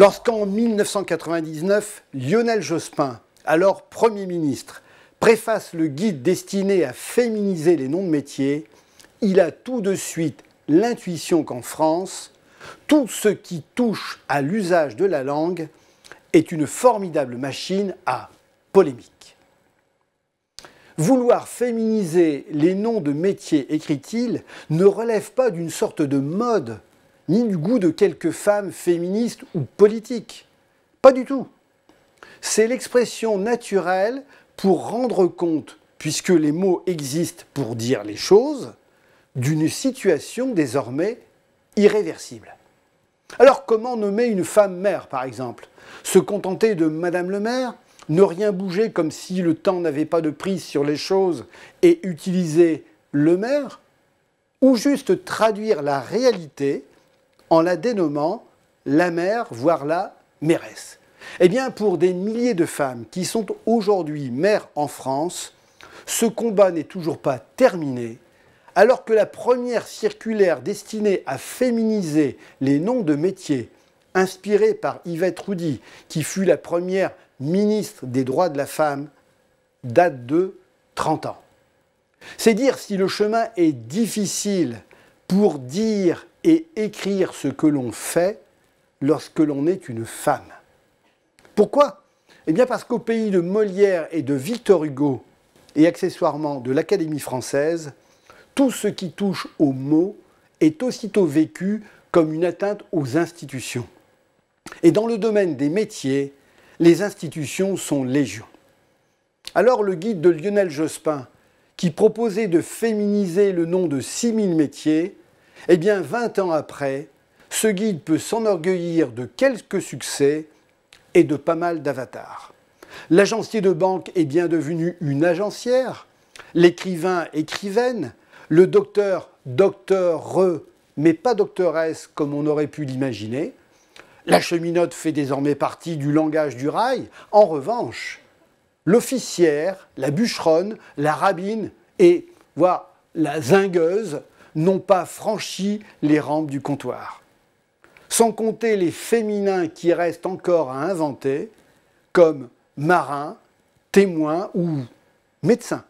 Lorsqu'en 1999, Lionel Jospin, alors Premier ministre, préface le guide destiné à féminiser les noms de métiers, il a tout de suite l'intuition qu'en France, tout ce qui touche à l'usage de la langue est une formidable machine à polémique. Vouloir féminiser les noms de métiers, écrit-il, ne relève pas d'une sorte de mode ni du goût de quelques femmes féministes ou politiques. Pas du tout. C'est l'expression naturelle pour rendre compte, puisque les mots existent pour dire les choses, d'une situation désormais irréversible. Alors comment nommer une femme mère, par exemple Se contenter de Madame le maire Ne rien bouger comme si le temps n'avait pas de prise sur les choses et utiliser le maire Ou juste traduire la réalité en la dénommant la mère, voire la mairesse. Eh bien, pour des milliers de femmes qui sont aujourd'hui mères en France, ce combat n'est toujours pas terminé, alors que la première circulaire destinée à féminiser les noms de métiers, inspirée par Yvette Roudy, qui fut la première ministre des droits de la femme, date de 30 ans. C'est dire si le chemin est difficile pour dire et écrire ce que l'on fait lorsque l'on est une femme. Pourquoi Eh bien parce qu'au pays de Molière et de Victor Hugo, et accessoirement de l'Académie française, tout ce qui touche aux mots est aussitôt vécu comme une atteinte aux institutions. Et dans le domaine des métiers, les institutions sont légions. Alors le guide de Lionel Jospin, qui proposait de féminiser le nom de 6000 métiers, eh bien, 20 ans après, ce guide peut s'enorgueillir de quelques succès et de pas mal d'avatars. L'agencier de banque est bien devenu une agencière, l'écrivain écrivaine, le docteur docteur mais pas doctoresse comme on aurait pu l'imaginer. La cheminote fait désormais partie du langage du rail. En revanche, l'officière, la bûcheronne, la rabine et, voire la zingueuse n'ont pas franchi les rampes du comptoir. Sans compter les féminins qui restent encore à inventer, comme marin, témoin ou médecin.